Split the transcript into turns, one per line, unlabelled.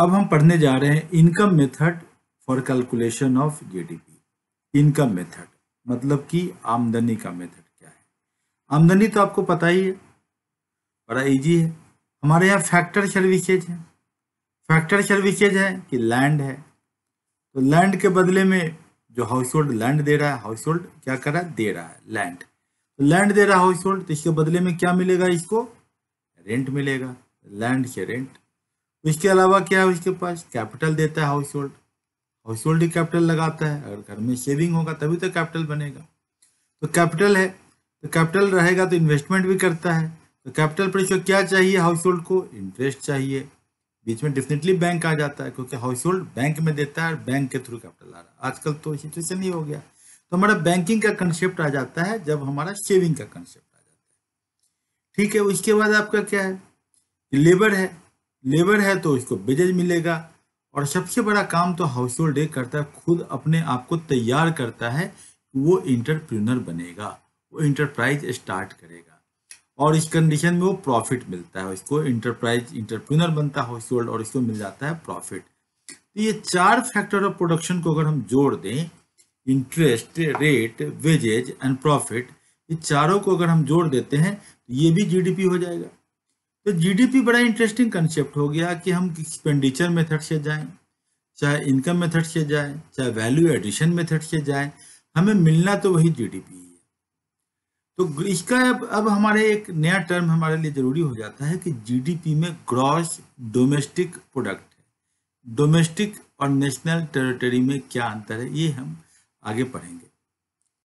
अब हम पढ़ने जा रहे हैं income method for calculation of GDP income method मतलब कि आमदनी का मेथड क्या है आमदनी तो आपको पता ही है बड़ा इजी है हमारे यहाँ फैक्टर सर्विसेज है फैक्टर सर्विसेज है कि लैंड है तो लैंड के बदले में जो हाउस होल्ड लैंड दे रहा है हाउस होल्ड क्या कर रहा है दे रहा है लैंड तो लैंड दे रहा है हाउस होल्ड तो इसके बदले में क्या मिलेगा इसको रेंट मिलेगा लैंड से रेंट इसके अलावा क्या है उसके पास कैपिटल देता है हाउस होल्ड हाउस होल्ड ही कैपिटल लगाता है अगर घर में सेविंग होगा तभी तो कैपिटल बनेगा तो कैपिटल है तो कैपिटल रहेगा तो इन्वेस्टमेंट भी करता है तो कैपिटल रेशियो क्या चाहिए हाउस होल्ड को इंटरेस्ट चाहिए बीच में डेफिनेटली बैंक आ जाता है क्योंकि हाउस होल्ड बैंक में देता है और बैंक के थ्रू कैपिटल आ रहा है आजकल तो सिचुएशन ही हो गया तो हमारा बैंकिंग का कंसेप्ट आ जाता है जब हमारा सेविंग का कंसेप्ट आ जाता है ठीक है उसके बाद आपका क्या है लेबर है लेबर है तो उसको बेजेज मिलेगा और सबसे बड़ा काम तो हाउस होल्ड एक करता है खुद अपने आप को तैयार करता है कि वो इंटरप्रीनर बनेगा वो इंटरप्राइज स्टार्ट करेगा और इस कंडीशन में वो प्रॉफिट मिलता है उसको इंटरप्राइज इंटरप्रीनर बनता है हाउस होल्ड और इसको मिल जाता है प्रॉफिट तो ये चार फैक्टर ऑफ प्रोडक्शन को अगर हम जोड़ दें interest rate wages and profit ये चारों को अगर हम जोड़ देते हैं तो ये भी जीडीपी हो जाएगा तो जीडीपी बड़ा इंटरेस्टिंग कंसेप्ट हो गया कि हम एक्सपेंडिचर मेथड से जाएं चाहे इनकम मेथड से जाएं चाहे वैल्यू एडिशन मेथड से जाएं हमें मिलना तो वही जीडीपी है तो इसका अब अब हमारे एक नया टर्म हमारे लिए जरूरी हो जाता है कि जीडीपी में ग्रॉस डोमेस्टिक प्रोडक्ट है डोमेस्टिक और नेशनल टेरिटरी में क्या अंतर है ये हम आगे पढ़ेंगे